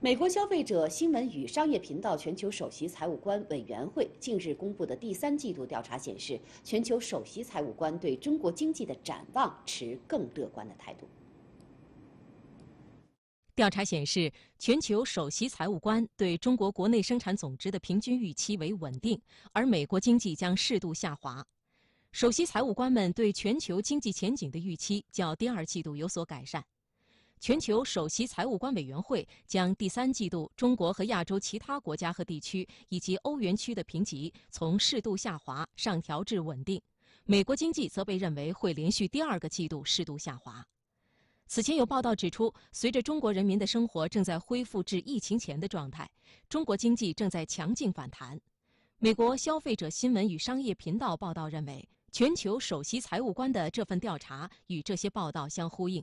美国消费者新闻与商业频道全球首席财务官委员会近日公布的第三季度调查显示，全球首席财务官对中国经济的展望持更乐观的态度。调查显示，全球首席财务官对中国国内生产总值的平均预期为稳定，而美国经济将适度下滑。首席财务官们对全球经济前景的预期较第二季度有所改善。全球首席财务官委员会将第三季度中国和亚洲其他国家和地区以及欧元区的评级从适度下滑上调至稳定。美国经济则被认为会连续第二个季度适度下滑。此前有报道指出，随着中国人民的生活正在恢复至疫情前的状态，中国经济正在强劲反弹。美国消费者新闻与商业频道报道认为，全球首席财务官的这份调查与这些报道相呼应。